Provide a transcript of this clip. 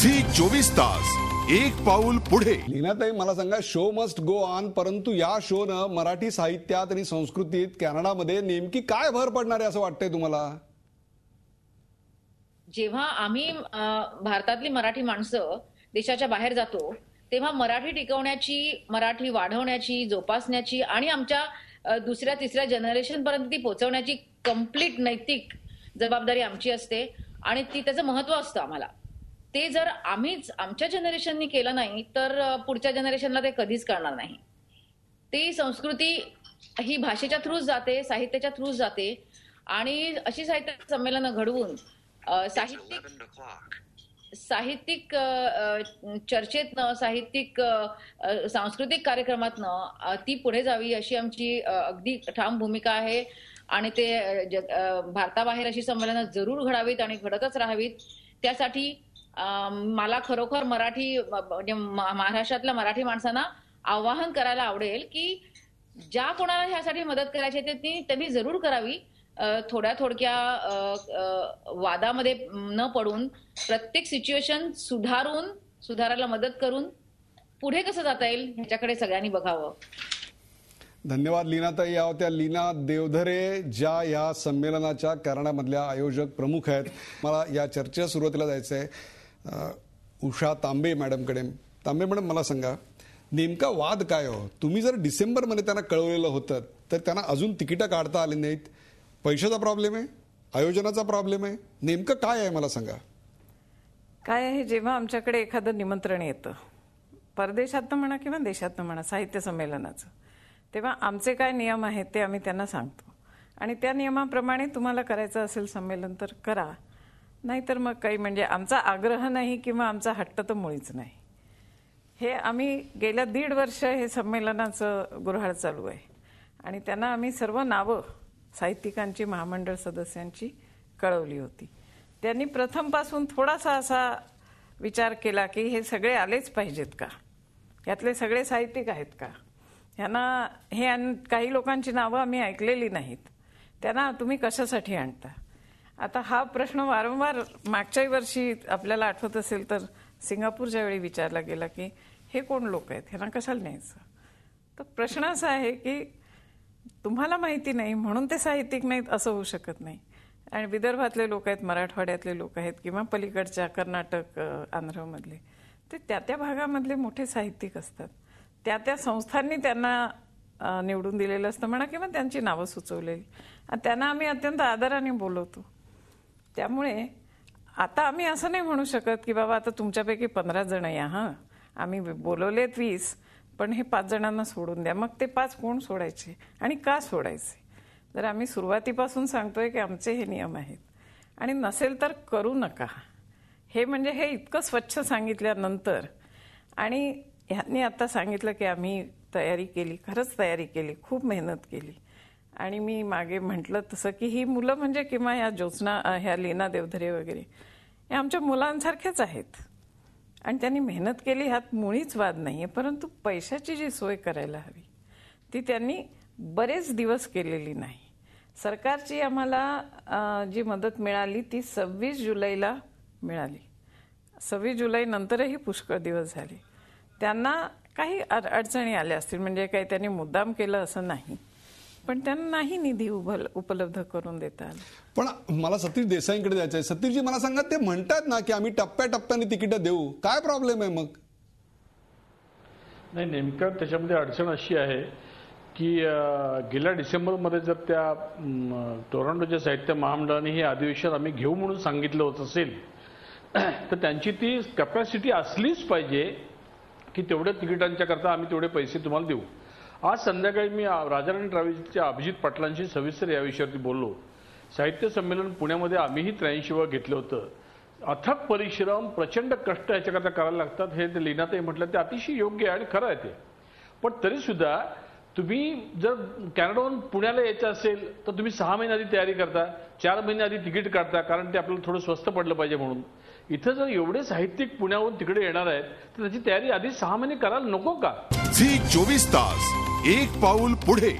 Zee चोवीस तास एक पाऊल पुढे लीनाताई मला सांगा शो मस्ट गो ऑन परंतु या शो न मराठी साहित्यात आणि संस्कृतीत कॅनडामध्ये नेमकी काय भर पडणार आहे असं वाटतंय तुम्हाला जेव्हा आम्ही भारतातली मराठी माणसं देशाच्या बाहेर जातो तेव्हा मराठी टिकवण्याची मराठी वाढवण्याची जोपासण्याची आणि आमच्या दुसऱ्या तिसऱ्या जनरेशन पर्यंत ती पोहोचवण्याची कम्प्लीट नैतिक जबाबदारी आमची असते आणि ती त्याचं महत्व असतं आम्हाला ते जर आम्हीच आमच्या जनरेशननी केलं नाही तर पुढच्या जनरेशनला ते कधीच करणार नाही ती संस्कृती ही भाषेच्या थ्रूच जाते साहित्याच्या थ्रूच जाते आणि अशी साहित्य संमेलनं घडवून साहित्यिक साहित्यिक चर्चेतनं साहित्यिक सांस्कृतिक कार्यक्रमातनं ती पुढे जावी अशी आमची अगदी ठाम भूमिका आहे आणि ते भारताबाहेर अशी संमेलनं जरूर घडावीत आणि घडतच राहावीत त्यासाठी मला खरोखर मराठी म्हणजे महाराष्ट्रातल्या मराठी माणसांना आवाहन करायला आवडेल की ज्या कोणाला ह्यासाठी मदत करायची ते ती त्यांनी जरूर करावी थोड्या थोडक्या वादामध्ये न पडून प्रत्येक सिच्युएशन सुधारून सुधारायला मदत करून पुढे कसं जाता येईल ह्याच्याकडे सगळ्यांनी बघावं धन्यवाद लीनाताई या होत्या लीना देवधरे ज्या या संमेलनाच्या कारणामधल्या आयोजक प्रमुख आहेत मला या चर्चेच्या सुरुवातीला जायचं आहे उषा तांबे मॅडमकडे तांबे मॅडम मला सांगा नेमका वाद काय हो तुम्ही जर डिसेंबरमध्ये त्यांना कळवलेलं होतं तर त्यांना अजून तिकिटं काढता आली नाहीत पैशाचा प्रॉब्लेम आहे आयोजनाचा प्रॉब्लेम आहे नेमकं काय आहे मला सांगा काय आहे जेव्हा आमच्याकडे एखादं निमंत्रण येतं परदेशातनं म्हणा किंवा देशातनं म्हणा साहित्य संमेलनाचं तेव्हा आमचे काय नियम आहेत ते आम्ही त्यांना सांगतो आणि त्या नियमाप्रमाणे तुम्हाला करायचं असेल संमेलन तर करा नाहीतर मग काही म्हणजे आमचा आग्रह नाही किंवा आमचा हट्ट तर मुळीच नाही हे आम्ही गेल्या दीड वर्ष हे संमेलनाचं गुरहाळ चालू आहे आणि त्यांना आम्ही सर्व नावं साहित्यिकांची महामंडळ सदस्यांची कळवली होती त्यांनी प्रथमपासून थोडासा असा विचार केला की हे सगळे आलेच पाहिजेत का यातले सगळे साहित्यिक आहेत का ह्यांना हे काही लोकांची नावं आम्ही ऐकलेली नाहीत त्यांना तुम्ही कशासाठी आणता आता हा प्रश्न वारंवार मागच्याही वर्षी आपल्याला आठवत असेल तर सिंगापूरच्या वेळी विचारला गेला की हे कोण लोक आहेत ह्यांना कशाला न्यायचं तर प्रश्न असा आहे की तुम्हाला माहिती नाही म्हणून ते साहित्यिक नाहीत असं होऊ शकत नाही आणि विदर्भातले लोक आहेत मराठवाड्यातले लोक आहेत किंवा पलीकडच्या कर्नाटक आंध्रमधले ते त्या त्या भागामधले मोठे साहित्यिक असतात त्या त्या संस्थांनी त्यांना निवडून दिलेलं असतं म्हणा किंवा त्यांची नावं सुचवलेली त्यांना आम्ही अत्यंत आदराने बोलवतो त्यामुळे आता आम्ही असं नाही म्हणू शकत की बाबा आता तुमच्यापैकी पंधरा जण या हां आम्ही बोलवलेत वीस पण हे पाच जणांना सोडून द्या मग ते पाच कोण सोडायचे आणि का सोडायचे तर आम्ही सुरुवातीपासून सांगतोय की आमचे हे नियम आहेत आणि नसेल तर करू नका हे म्हणजे हे इतकं स्वच्छ सांगितल्यानंतर आणि ह्यांनी आता सांगितलं की आम्ही तयारी केली खरंच तयारी केली खूप मेहनत केली आणि मी मागे म्हटलं तसं की ही मुलं म्हणजे किंवा या ज्योत्स्ना ह्या लीना देवधरे वगैरे हे आमच्या मुलांसारखेच आहेत आणि त्यांनी मेहनत केली ह्यात मुळीच वाद नाही आहे परंतु पैशाची जी सोय करायला हवी ती त्यांनी बरेच दिवस केलेली नाही सरकारची आम्हाला जी मदत मिळाली ती सव्वीस जुलैला मिळाली सव्वीस जुलैनंतरही पुष्कळ दिवस झाले त्यांना काही अडचणी आल्या असतील म्हणजे काही त्यांनी मुद्दाम केलं असं नाही पण त्यांनाही निधी उपलब्ध करून देतात पण मला सतीश देसाईंकडे जायचं आहे सतीशजी मला सांगा ते म्हणतात ना की आम्ही टप्प्याटप्प्याने तिकीट देऊ काय प्रॉब्लेम आहे मग नाही नेमकं त्याच्यामध्ये अडचण अशी आहे की गेल्या डिसेंबरमध्ये जर त्या टोरंटोच्या साहित्य महामंडळाने हे अधिवेशन आम्ही घेऊ म्हणून सांगितलं होत असेल तर त्यांची ती कॅपॅसिटी असलीच पाहिजे की तेवढ्या तिकिटांच्या करता आम्ही तेवढे पैसे तुम्हाला देऊ आज संध्याकाळी मी राजाराणी ट्रॅव्हल्सच्या अभिजित पाटलांशी सविस्तर या विषयावरती बोललो साहित्य संमेलन पुण्यामध्ये आम्हीही त्र्याऐंशी वेळा घेतलं होतं अथक परिश्रम प्रचंड कष्ट याच्याकरता करायला लागतात हे ते लिहिण्यातही म्हटलं ते अतिशय योग्य आहे आणि खरं आहे ते पण तरीसुद्धा तुम्ही जर कॅनडाहून पुण्याला यायचं असेल तर तुम्ही सहा महिने आधी तयारी करता चार महिने आधी तिकीट काढता कारण ते आपल्याला थोडं स्वस्त पडलं पाहिजे म्हणून इथं जर एवढे साहित्यिक पुण्याहून तिकडे येणार आहेत तर त्याची तयारी आधी सहा महिने करायला नको का झी चोवीस तास एक पाऊल पुढे